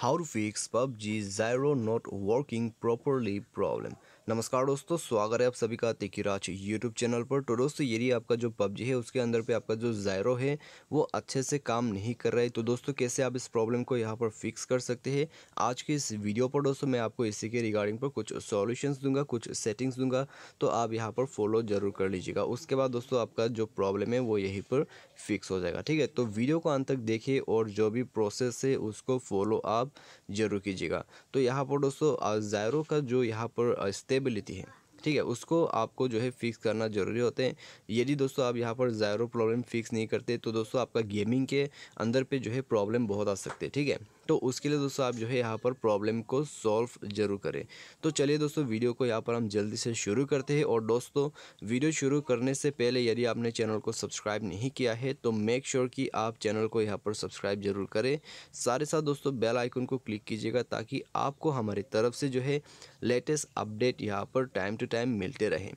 how to fix PUBG Zyro not working properly problem नमस्कार दोस्तों स्वागत है आप सभी का तिकीराज यूट्यूब चैनल पर तो दोस्तों यदि आपका जो पबजी है उसके अंदर पे आपका जो जायरो है वो अच्छे से काम नहीं कर रहा है तो दोस्तों कैसे आप इस प्रॉब्लम को यहाँ पर फिक्स कर सकते हैं आज के इस वीडियो पर दोस्तों मैं आपको इसी के रिगार्डिंग पर कुछ सॉल्यूशंस दूंगा कुछ सेटिंग्स दूंगा तो आप यहाँ पर फॉलो ज़रूर कर लीजिएगा उसके बाद दोस्तों आपका जो प्रॉब्लम है वो यहीं पर फिक्स हो जाएगा ठीक है तो वीडियो को अंत तक देखिए और जो भी प्रोसेस है उसको फॉलो आप ज़रूर कीजिएगा तो यहाँ पर दोस्तों जायरो का जो यहाँ पर स्टेप स्टेबिलिटी है ठीक है उसको आपको जो है फिक्स करना ज़रूरी होते हैं यदि दोस्तों आप यहाँ पर ज़ायरो प्रॉब्लम फिक्स नहीं करते तो दोस्तों आपका गेमिंग के अंदर पे जो है प्रॉब्लम बहुत आ सकते हैं ठीक है तो उसके लिए दोस्तों आप जो है यहाँ पर प्रॉब्लम को सॉल्व ज़रूर करें तो चलिए दोस्तों वीडियो को यहाँ पर हम जल्दी से शुरू करते हैं और दोस्तों वीडियो शुरू करने से पहले यदि आपने चैनल को सब्सक्राइब नहीं किया है तो मेक श्योर sure कि आप चैनल को यहाँ पर सब्सक्राइब जरूर करें सारे साथ दोस्तों बेल आइकन को क्लिक कीजिएगा ताकि आपको हमारी तरफ से जो है लेटेस्ट अपडेट यहाँ पर टाइम टू टाइम मिलते रहें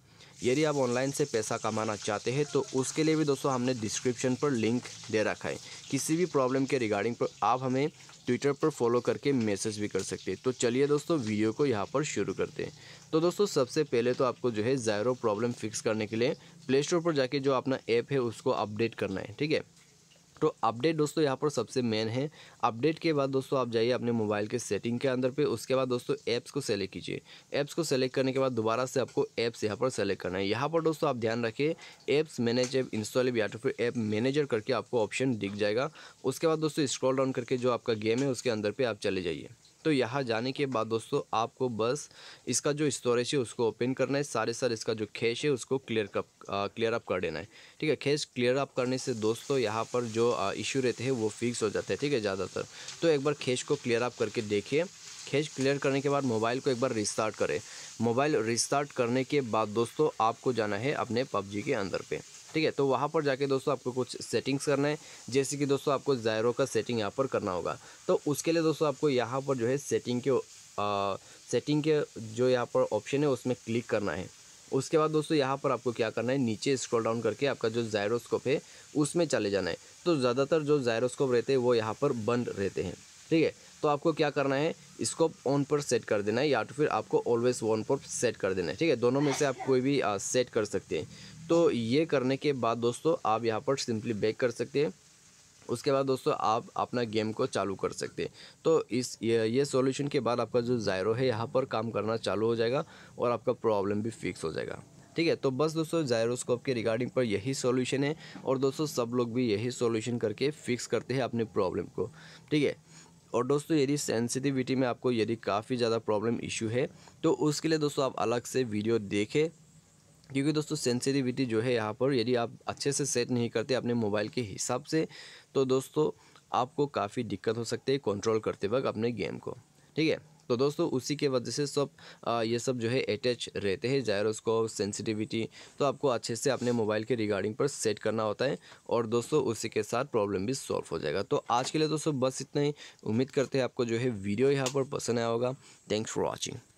यदि आप ऑनलाइन से पैसा कमाना चाहते हैं तो उसके लिए भी दोस्तों हमने डिस्क्रिप्शन पर लिंक दे रखा है किसी भी प्रॉब्लम के रिगार्डिंग पर आप हमें ट्विटर ट्विटर पर फॉलो करके मैसेज भी कर सकते हैं तो चलिए दोस्तों वीडियो को यहाँ पर शुरू करते हैं तो दोस्तों सबसे पहले तो आपको जो है ज़ायरो प्रॉब्लम फिक्स करने के लिए प्ले स्टोर पर जाके जो अपना ऐप है उसको अपडेट करना है ठीक है तो अपडेट दोस्तों यहाँ पर सबसे मेन है अपडेट के बाद दोस्तों आप जाइए अपने मोबाइल के सेटिंग के अंदर पे उसके बाद दोस्तों ऐप्स को सेलेक्ट कीजिए ऐप्स को सेलेक्ट करने के बाद दोबारा से आपको ऐप्स यहाँ पर सेलेक्ट करना है यहाँ पर दोस्तों आप ध्यान रखिए ऐप्स मैनेज ऐप इंस्टॉल या तो फिर ऐप मैनेजर करके आपको ऑप्शन दिख जाएगा उसके बाद दोस्तों स्क्रॉल डाउन करके जो आपका गेम है उसके अंदर पर आप चले जाइए तो यहाँ जाने के बाद दोस्तों आपको बस इसका जो स्टोरेज है उसको ओपन करना है सारे सारे इसका जो खेस है उसको क्लियर कप क्लियर अप कर देना है ठीक है खेस क्लियर अप करने से दोस्तों यहाँ पर जो इशू रहते हैं वो फिक्स हो जाते हैं ठीक है ज़्यादातर तो एक बार खेस को क्लियर अप करके देखिए खेच क्लियर करने के बाद मोबाइल को एक बार रिस्टार्ट करें मोबाइल रिस्टार्ट करने के बाद दोस्तों आपको जाना है अपने पबजी के अंदर पे ठीक है तो वहाँ पर जाके दोस्तों आपको कुछ सेटिंग्स करना है जैसे कि दोस्तों आपको जायरो का सेटिंग यहाँ पर करना होगा तो उसके लिए दोस्तों आपको यहाँ पर जो है सेटिंग के आ, सेटिंग के जो यहाँ पर ऑप्शन है उसमें क्लिक करना है उसके बाद दोस्तों यहाँ पर आपको क्या करना है नीचे स्क्रॉल डाउन करके आपका जो जायरोस्कोप है उसमें चले जाना है तो ज़्यादातर जो जायरोस्कोप रहते हैं वो यहाँ पर बंद रहते हैं ठीक है तो आपको क्या करना है स्कोप ऑन पर सेट कर देना है या तो फिर आपको ऑलवेज ऑन पर सेट कर देना है ठीक है दोनों में से आप कोई भी आ, सेट कर सकते हैं तो ये करने के बाद दोस्तों आप यहाँ पर सिंपली बैक कर सकते हैं उसके बाद दोस्तों आप अपना गेम को चालू कर सकते हैं तो इस ये, ये सॉल्यूशन के बाद आपका जो ज़ायरो है यहाँ पर काम करना चालू हो जाएगा और आपका प्रॉब्लम भी फिक्स हो जाएगा ठीक है तो बस दोस्तों जायरोस्कोप के रिगार्डिंग पर यही सॉल्यूशन है और दोस्तों सब लोग भी यही सॉल्यूशन करके फिक्स करते हैं अपने प्रॉब्लम को ठीक है और दोस्तों यदि सेंसिटिविटी में आपको यदि काफ़ी ज़्यादा प्रॉब्लम इशू है तो उसके लिए दोस्तों आप अलग से वीडियो देखें क्योंकि दोस्तों सेंसिटिविटी जो है यहाँ पर यदि आप अच्छे से सेट नहीं करते अपने मोबाइल के हिसाब से तो दोस्तों आपको काफ़ी दिक्कत हो सकती है कंट्रोल करते वक्त अपने गेम को ठीक है तो दोस्तों उसी के वजह से सब आ, ये सब जो है अटैच रहते हैं जायरोस्कोप सेंसिटिविटी तो आपको अच्छे से अपने मोबाइल के रिगार्डिंग पर सेट करना होता है और दोस्तों उसी के साथ प्रॉब्लम भी सॉल्व हो जाएगा तो आज के लिए दोस्तों बस इतना ही उम्मीद करते हैं आपको जो है वीडियो यहाँ पर पसंद आया होगा थैंक्स फॉर वॉचिंग